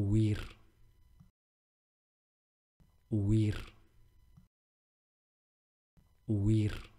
وير وير وير